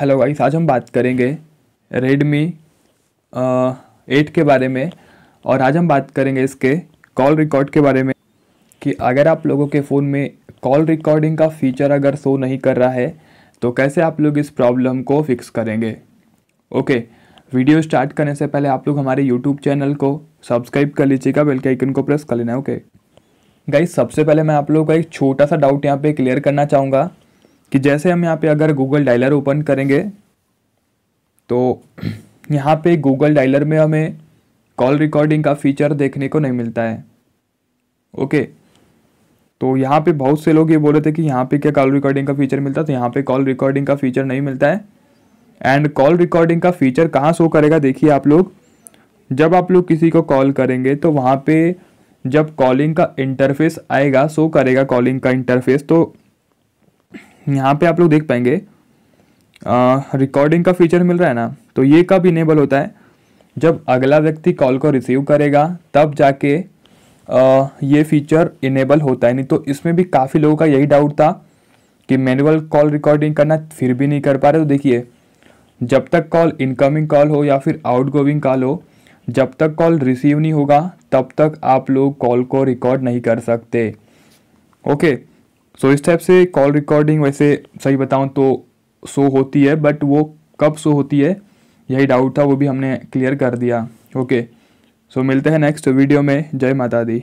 Hello guys आज हम बात करेंगे रेडमी एट के बारे में और आज हम बात करेंगे इसके कॉल रिकॉर्ड के बारे में कि अगर आप लोगों के फ़ोन में कॉल रिकॉर्डिंग का फीचर अगर शो नहीं कर रहा है तो कैसे आप लोग इस प्रॉब्लम को फिक्स करेंगे ओके वीडियो स्टार्ट करने से पहले आप लोग हमारे यूट्यूब चैनल को सब्सक्राइब कर लीजिएगा बेल के आइकन को प्रेस कर लेना ओके गाइस सबसे पहले मैं आप लोगों का एक छोटा सा डाउट यहाँ पे क्लियर करना चाहूँगा कि जैसे हम यहाँ पे अगर गूगल डायलर ओपन करेंगे तो यहाँ पे गूगल डायलर में हमें कॉल रिकॉर्डिंग का फीचर देखने को नहीं मिलता है ओके तो यहाँ पे बहुत से लोग ये बोल रहे थे कि यहाँ पे क्या कॉल रिकॉर्डिंग का फीचर मिलता है तो यहाँ पे कॉल रिकॉर्डिंग का फीचर नहीं मिलता है एंड कॉल रिकॉर्डिंग का फीचर कहाँ शो करेगा देखिए आप लोग जब आप लोग किसी को कॉल करेंगे तो वहाँ पे जब कॉलिंग का इंटरफेस आएगा शो करेगा कॉलिंग का इंटरफेस तो यहाँ पे आप लोग देख पाएंगे रिकॉर्डिंग का फीचर मिल रहा है ना तो ये कब इनेबल होता है जब अगला व्यक्ति कॉल को रिसीव करेगा तब जाके आ, ये फीचर इनेबल होता है नहीं तो इसमें भी काफ़ी लोगों का यही डाउट था कि मैनुअल कॉल रिकॉर्डिंग करना फिर भी नहीं कर पा रहे तो देखिए जब तक कॉल इनकमिंग कॉल हो या फिर आउटगोइंग कॉल हो जब तक कॉल रिसीव नहीं होगा तब तक आप लोग कॉल को रिकॉर्ड नहीं कर सकते ओके okay. सो so, इस टाइप से कॉल रिकॉर्डिंग वैसे सही बताऊँ तो शो होती है बट वो कब शो होती है यही डाउट था वो भी हमने क्लियर कर दिया ओके okay. सो so, मिलते हैं नेक्स्ट वीडियो में जय माता दी